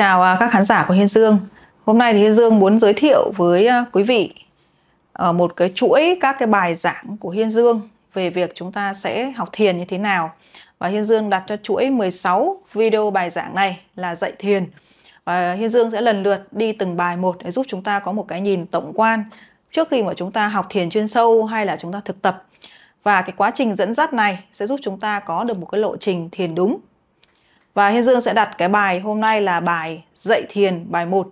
Chào à, các khán giả của Hiên Dương. Hôm nay thì Hiên Dương muốn giới thiệu với à, quý vị ờ, một cái chuỗi các cái bài giảng của Hiên Dương về việc chúng ta sẽ học thiền như thế nào. Và Hiên Dương đặt cho chuỗi 16 video bài giảng này là dạy thiền. Và Hiên Dương sẽ lần lượt đi từng bài một để giúp chúng ta có một cái nhìn tổng quan trước khi mà chúng ta học thiền chuyên sâu hay là chúng ta thực tập. Và cái quá trình dẫn dắt này sẽ giúp chúng ta có được một cái lộ trình thiền đúng và Hiên Dương sẽ đặt cái bài hôm nay là bài dạy thiền bài 1.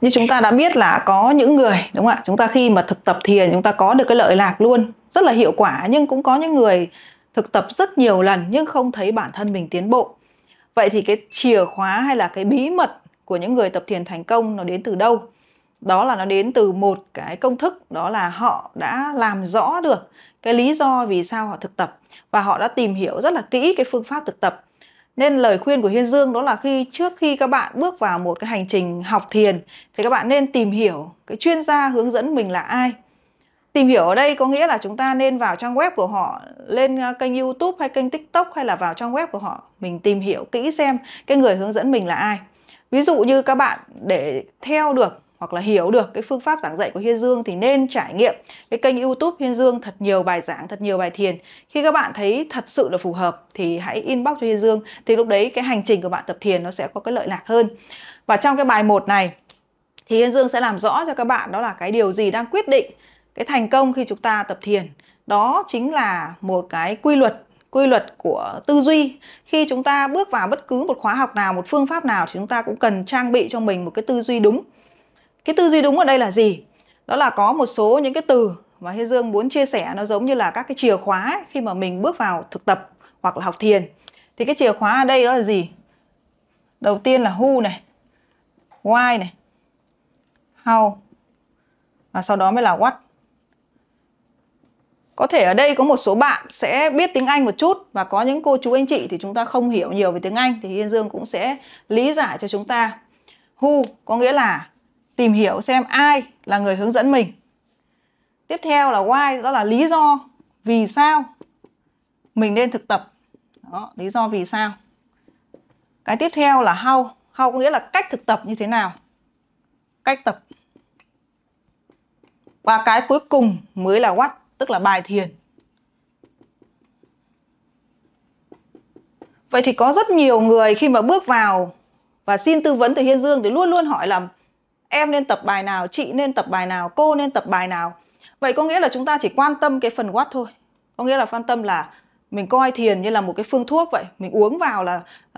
như chúng ta đã biết là có những người đúng không ạ chúng ta khi mà thực tập thiền chúng ta có được cái lợi lạc luôn rất là hiệu quả nhưng cũng có những người thực tập rất nhiều lần nhưng không thấy bản thân mình tiến bộ vậy thì cái chìa khóa hay là cái bí mật của những người tập thiền thành công nó đến từ đâu đó là nó đến từ một cái công thức đó là họ đã làm rõ được cái lý do vì sao họ thực tập và họ đã tìm hiểu rất là kỹ cái phương pháp thực tập nên lời khuyên của Hiên Dương đó là khi trước khi các bạn bước vào một cái hành trình học thiền thì các bạn nên tìm hiểu cái chuyên gia hướng dẫn mình là ai tìm hiểu ở đây có nghĩa là chúng ta nên vào trang web của họ lên ờ, kênh youtube hay kênh tiktok hay là vào trang web của họ mình tìm hiểu kỹ xem cái người hướng dẫn mình là ai ví dụ như các bạn để theo được hoặc là hiểu được cái phương pháp giảng dạy của Hiên Dương thì nên trải nghiệm cái kênh YouTube Hiên Dương thật nhiều bài giảng, thật nhiều bài thiền. Khi các bạn thấy thật sự là phù hợp thì hãy inbox cho Hiên Dương thì lúc đấy cái hành trình của bạn tập thiền nó sẽ có cái lợi lạc hơn. Và trong cái bài 1 này thì Hiên Dương sẽ làm rõ cho các bạn đó là cái điều gì đang quyết định cái thành công khi chúng ta tập thiền đó chính là một cái quy luật quy luật của tư duy khi chúng ta bước vào bất cứ một khóa học nào một phương pháp nào thì chúng ta cũng cần trang bị cho mình một cái tư duy đúng cái tư duy đúng ở đây là gì đó là có một số những cái từ mà Hê Dương muốn chia sẻ nó giống như là các cái chìa khóa ấy, khi mà mình bước vào thực tập hoặc là học thiền thì cái chìa khóa ở đây đó là gì đầu tiên là who này why này how và sau đó mới là what có thể ở đây có một số bạn sẽ biết tiếng Anh một chút và có những cô chú anh chị thì chúng ta không hiểu nhiều về tiếng Anh thì Hiên Dương cũng sẽ lý giải cho chúng ta. Who có nghĩa là tìm hiểu xem ai là người hướng dẫn mình. Tiếp theo là why đó là lý do vì sao mình nên thực tập. Đó, lý do vì sao. Cái tiếp theo là how, how có nghĩa là cách thực tập như thế nào. Cách tập. Và cái cuối cùng mới là what tức là bài thiền. Vậy thì có rất nhiều người khi mà bước vào và xin tư vấn từ Hiên Dương thì luôn luôn hỏi là em nên tập bài nào, chị nên tập bài nào, cô nên tập bài nào. Vậy có nghĩa là chúng ta chỉ quan tâm cái phần quát thôi. Có nghĩa là quan tâm là mình coi thiền như là một cái phương thuốc vậy, mình uống vào là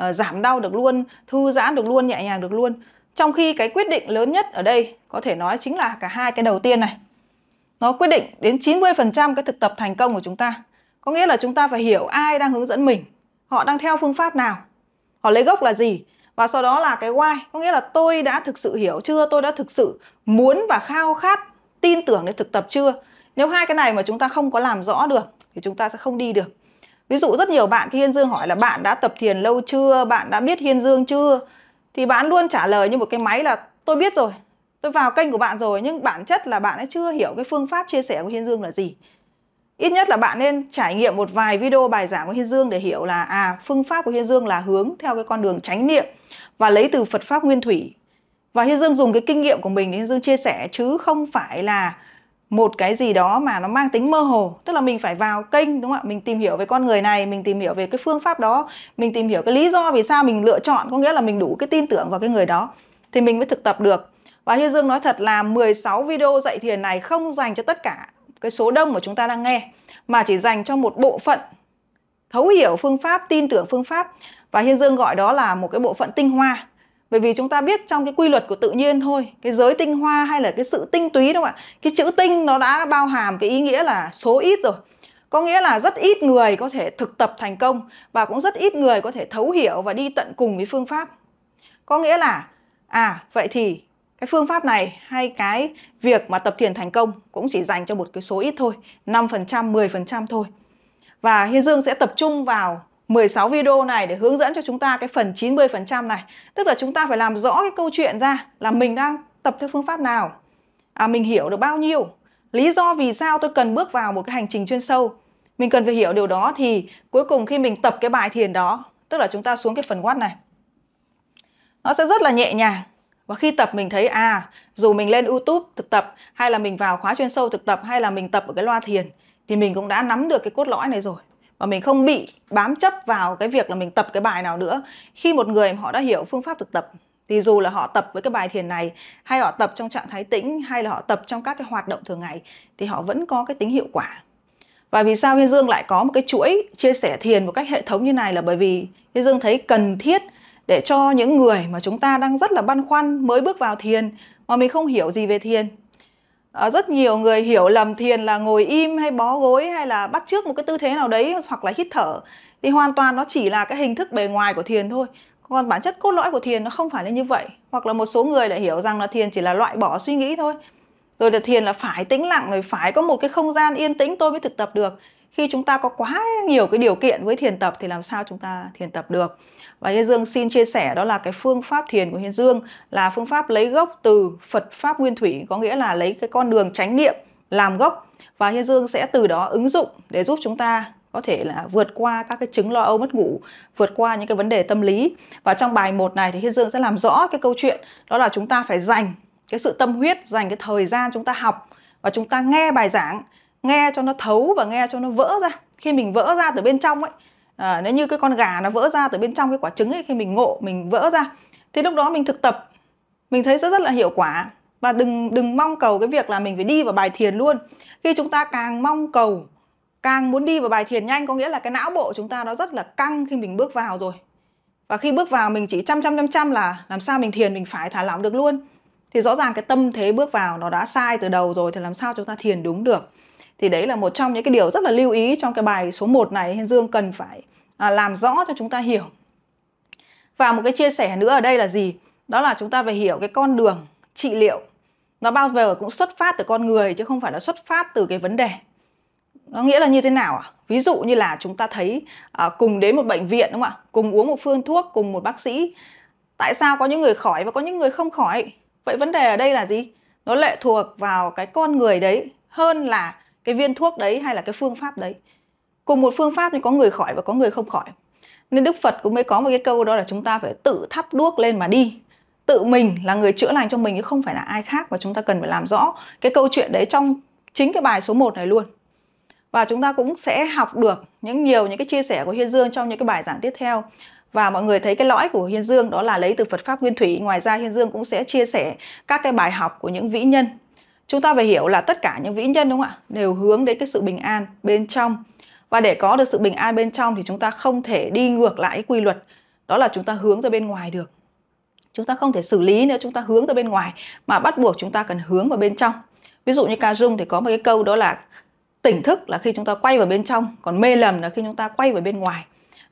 uh, giảm đau được luôn, thư giãn được luôn, nhẹ nhàng được luôn. Trong khi cái quyết định lớn nhất ở đây có thể nói chính là cả hai cái đầu tiên này nó quyết định đến 90% cái thực tập thành công của chúng ta. Có nghĩa là chúng ta phải hiểu ai đang hướng dẫn mình, họ đang theo phương pháp nào, họ lấy gốc là gì và sau đó là cái why, có nghĩa là tôi đã thực sự hiểu chưa, tôi đã thực sự muốn và khao khát tin tưởng để thực tập chưa. Nếu hai cái này mà chúng ta không có làm rõ được thì chúng ta sẽ không đi được. Ví dụ rất nhiều bạn khi Hiên Dương hỏi là bạn đã tập thiền lâu chưa, bạn đã biết Hiên Dương chưa thì bạn luôn trả lời như một cái máy là tôi biết rồi, tôi vào kênh của bạn rồi nhưng bản chất là bạn ấy chưa hiểu cái phương pháp chia sẻ của Hiên Dương là gì ít nhất là bạn nên trải nghiệm một vài video bài giảng của Hiên Dương để hiểu là à phương pháp của Hiên Dương là hướng theo cái con đường chánh niệm và lấy từ Phật pháp nguyên thủy và Hiên Dương dùng cái kinh nghiệm của mình để Hiên Dương chia sẻ chứ không phải là một cái gì đó mà nó mang tính mơ hồ tức là mình phải vào kênh đúng không ạ mình tìm hiểu về con người này mình tìm hiểu về cái phương pháp đó mình tìm hiểu cái lý do vì sao mình lựa chọn có nghĩa là mình đủ cái tin tưởng vào cái người đó thì mình mới thực tập được và Hiên Dương nói thật là 16 video dạy thiền này không dành cho tất cả cái số đông mà chúng ta đang nghe mà chỉ dành cho một bộ phận thấu hiểu phương pháp, tin tưởng phương pháp và Hiên Dương gọi đó là một cái bộ phận tinh hoa. Bởi vì chúng ta biết trong cái quy luật của tự nhiên thôi, cái giới tinh hoa hay là cái sự tinh túy đúng không ạ? Cái chữ tinh nó đã bao hàm cái ý nghĩa là số ít rồi. Có nghĩa là rất ít người có thể thực tập thành công và cũng rất ít người có thể thấu hiểu và đi tận cùng với phương pháp. Có nghĩa là à vậy thì cái phương pháp này hay cái việc mà tập thiền thành công cũng chỉ dành cho một cái số ít thôi, 5%, 10% thôi. Và Hiên Dương sẽ tập trung vào 16 video này để hướng dẫn cho chúng ta cái phần 90% này. Tức là chúng ta phải làm rõ cái câu chuyện ra là mình đang tập theo phương pháp nào, à, mình hiểu được bao nhiêu, lý do vì sao tôi cần bước vào một cái hành trình chuyên sâu. Mình cần phải hiểu điều đó thì cuối cùng khi mình tập cái bài thiền đó, tức là chúng ta xuống cái phần quát này, nó sẽ rất là nhẹ nhàng và khi tập mình thấy à dù mình lên youtube thực tập hay là mình vào khóa chuyên sâu thực tập hay là mình tập ở cái loa thiền thì mình cũng đã nắm được cái cốt lõi này rồi và mình không bị bám chấp vào cái việc là mình tập cái bài nào nữa khi một người họ đã hiểu phương pháp thực tập thì dù là họ tập với cái bài thiền này hay họ tập trong trạng thái tĩnh hay là họ tập trong các cái hoạt động thường ngày thì họ vẫn có cái tính hiệu quả và vì sao Hiên Dương lại có một cái chuỗi chia sẻ thiền một cách hệ thống như này là bởi vì Hiên Dương thấy cần thiết để cho những người mà chúng ta đang rất là băn khoăn mới bước vào thiền mà mình không hiểu gì về thiền à, rất nhiều người hiểu lầm thiền là ngồi im hay bó gối hay là bắt trước một cái tư thế nào đấy hoặc là hít thở thì hoàn toàn nó chỉ là cái hình thức bề ngoài của thiền thôi còn bản chất cốt lõi của thiền nó không phải là như vậy hoặc là một số người lại hiểu rằng là thiền chỉ là loại bỏ suy nghĩ thôi rồi là thiền là phải tĩnh lặng rồi phải có một cái không gian yên tĩnh tôi mới thực tập được khi chúng ta có quá nhiều cái điều kiện với thiền tập thì làm sao chúng ta thiền tập được và Hiên Dương xin chia sẻ đó là cái phương pháp thiền của Hiên Dương là phương pháp lấy gốc từ Phật pháp nguyên thủy có nghĩa là lấy cái con đường chánh niệm làm gốc và Hiên Dương sẽ từ đó ứng dụng để giúp chúng ta có thể là vượt qua các cái chứng lo âu mất ngủ, vượt qua những cái vấn đề tâm lý. Và trong bài 1 này thì Hiên Dương sẽ làm rõ cái câu chuyện đó là chúng ta phải dành cái sự tâm huyết, dành cái thời gian chúng ta học và chúng ta nghe bài giảng, nghe cho nó thấu và nghe cho nó vỡ ra. Khi mình vỡ ra từ bên trong ấy à, nó như cái con gà nó vỡ ra từ bên trong cái quả trứng ấy khi mình ngộ mình vỡ ra thì lúc đó mình thực tập mình thấy rất rất là hiệu quả và đừng đừng mong cầu cái việc là mình phải đi vào bài thiền luôn khi chúng ta càng mong cầu càng muốn đi vào bài thiền nhanh có nghĩa là cái não bộ chúng ta nó rất là căng khi mình bước vào rồi và khi bước vào mình chỉ chăm chăm chăm chăm là làm sao mình thiền mình phải thả lỏng được luôn thì rõ ràng cái tâm thế bước vào nó đã sai từ đầu rồi thì làm sao chúng ta thiền đúng được thì đấy là một trong những cái điều rất là lưu ý trong cái bài số 1 này Hiên Dương cần phải à, làm rõ cho chúng ta hiểu và một cái chia sẻ nữa ở đây là gì đó là chúng ta phải hiểu cái con đường trị liệu nó bao giờ cũng xuất phát từ con người chứ không phải là xuất phát từ cái vấn đề nó nghĩa là như thế nào ạ à? ví dụ như là chúng ta thấy à, cùng đến một bệnh viện đúng không ạ cùng uống một phương thuốc cùng một bác sĩ tại sao có những người khỏi và có những người không khỏi vậy vấn đề ở đây là gì nó lệ thuộc vào cái con người đấy hơn là cái viên thuốc đấy hay là cái phương pháp đấy cùng một phương pháp thì có người khỏi và có người không khỏi nên đức phật cũng mới có một cái câu đó là chúng ta phải tự thắp đuốc lên mà đi tự mình là người chữa lành cho mình chứ không phải là ai khác và chúng ta cần phải làm rõ cái câu chuyện đấy trong chính cái bài số 1 này luôn và chúng ta cũng sẽ học được những nhiều những cái chia sẻ của Hiên Dương trong những cái bài giảng tiếp theo và mọi người thấy cái lõi của Hiên Dương đó là lấy từ Phật pháp nguyên thủy ngoài ra Hiên Dương cũng sẽ chia sẻ các cái bài học của những vĩ nhân chúng ta phải hiểu là tất cả những vĩ nhân đúng không ạ đều hướng đến cái sự bình an bên trong và để có được sự bình an bên trong thì chúng ta không thể đi ngược lại quy luật đó là chúng ta hướng ra bên ngoài được chúng ta không thể xử lý nếu chúng ta hướng ra bên ngoài mà bắt buộc chúng ta cần hướng vào bên trong ví dụ như ca dung thì có một cái câu đó là tỉnh thức là khi chúng ta quay vào bên trong còn mê lầm là khi chúng ta quay vào bên ngoài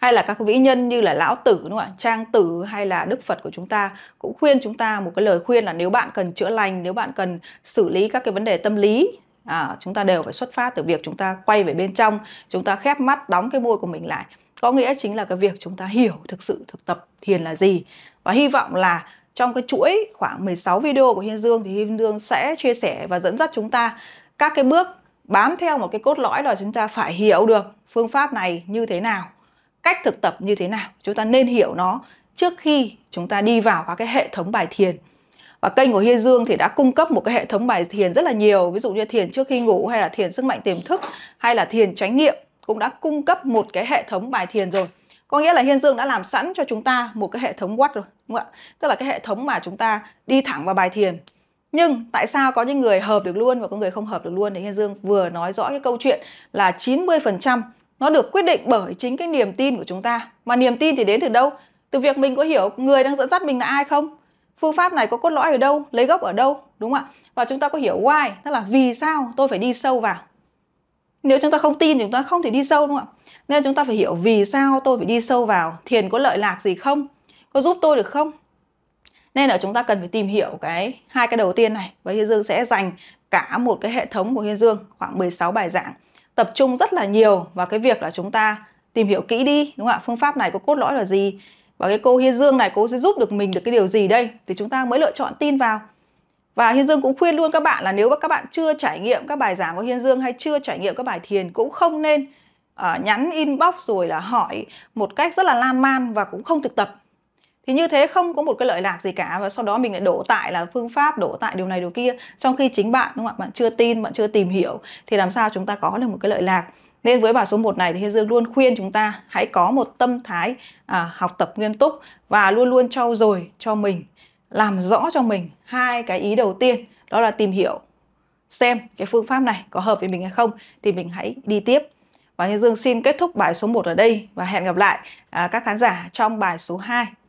hay là các vĩ nhân như là lão tử đúng không ạ trang tử hay là đức phật của chúng ta cũng khuyên chúng ta một cái lời khuyên là nếu bạn cần chữa lành nếu bạn cần xử lý các cái vấn đề tâm lý à, chúng ta đều phải xuất phát từ việc chúng ta quay về bên trong chúng ta khép mắt đóng cái môi của mình lại có nghĩa chính là cái việc chúng ta hiểu thực sự thực tập thiền là gì và hy vọng là trong cái chuỗi khoảng 16 video của Hiên Dương thì Hiên Dương sẽ chia sẻ và dẫn dắt chúng ta các cái bước bám theo một cái cốt lõi là chúng ta phải hiểu được phương pháp này như thế nào cách thực tập như thế nào chúng ta nên hiểu nó trước khi chúng ta đi vào các cái hệ thống bài thiền và kênh của Hiê Dương thì đã cung cấp một cái hệ thống bài thiền rất là nhiều ví dụ như thiền trước khi ngủ hay là thiền sức mạnh tiềm thức hay là thiền chánh niệm cũng đã cung cấp một cái hệ thống bài thiền rồi có nghĩa là Hiên Dương đã làm sẵn cho chúng ta một cái hệ thống what rồi đúng không ạ tức là cái hệ thống mà chúng ta đi thẳng vào bài thiền nhưng tại sao có những người hợp được luôn và có người không hợp được luôn thì Hiên Dương vừa nói rõ cái câu chuyện là 90% nó được quyết định bởi chính cái niềm tin của chúng ta mà niềm tin thì đến từ đâu từ việc mình có hiểu người đang dẫn dắt mình là ai không phương pháp này có cốt lõi ở đâu lấy gốc ở đâu đúng không ạ và chúng ta có hiểu why tức là vì sao tôi phải đi sâu vào nếu chúng ta không tin chúng ta không thể đi sâu đúng không ạ nên chúng ta phải hiểu vì sao tôi phải đi sâu vào thiền có lợi lạc gì không có giúp tôi được không nên là chúng ta cần phải tìm hiểu cái hai cái đầu tiên này và Hiên Dương sẽ dành cả một cái hệ thống của Hiên Dương khoảng 16 bài giảng tập trung rất là nhiều vào cái việc là chúng ta tìm hiểu kỹ đi đúng không ạ phương pháp này có cốt lõi là gì và cái cô Hiên Dương này cô sẽ giúp được mình được cái điều gì đây thì chúng ta mới lựa chọn tin vào và Hiên Dương cũng khuyên luôn các bạn là nếu các bạn chưa trải nghiệm các bài giảng của Hiên Dương hay chưa trải nghiệm các bài thiền cũng không nên uh, nhắn inbox rồi là hỏi một cách rất là lan man và cũng không thực tập thì như thế không có một cái lợi lạc gì cả và sau đó mình lại đổ tại là phương pháp đổ tại điều này điều kia trong khi chính bạn đúng không ạ bạn chưa tin bạn chưa tìm hiểu thì làm sao chúng ta có được một cái lợi lạc nên với bài số 1 này thì Hiên Dương luôn khuyên chúng ta hãy có một tâm thái à, học tập nghiêm túc và luôn luôn trau dồi cho mình làm rõ cho mình hai cái ý đầu tiên đó là tìm hiểu xem cái phương pháp này có hợp với mình hay không thì mình hãy đi tiếp. Và Hiên Dương xin kết thúc bài số 1 ở đây và hẹn gặp lại à, các khán giả trong bài số 2.